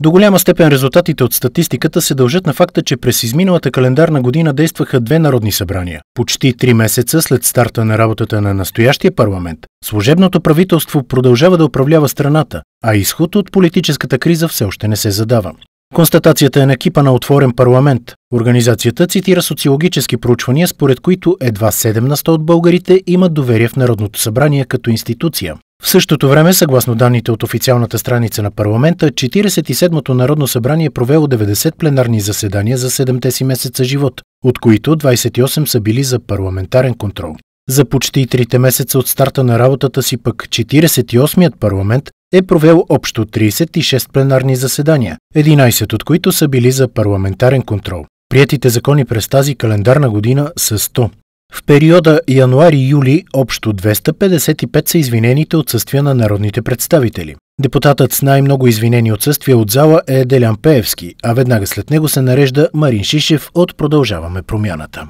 До голяма степен резултатите от статистиката се дължат на факта, че през изминалата календарна година действаха две народни събрания. Почти три месеца след старта на работата на настоящия парламент, служебното правителство продължава да управлява страната, а изход от политическата криза все още не се задава. Констатацията е на екипа на Отворен парламент. Организацията цитира социологически проучвания, според които едва 7 на 100 от българите имат доверие в Народното събрание като институция. В същото време, съгласно данните от официалната страница на парламента, 47-то Народно събрание е провело 90 пленарни заседания за 7-те си месеца живот, от които 28 са били за парламентарен контрол. За почти трите месеца от старта на работата си пък 48-ят парламент е провел общо 36 пленарни заседания, 11 от които са били за парламентарен контрол. Приетите закони през тази календарна година са 100. В периода януари-юли общо 255 са извинените отсъствия на народните представители. Депутатът с най-много извинени отсъствия от зала е Делян Пеевски, а веднага след него се нарежда Марин Шишев от Продължаваме промяната.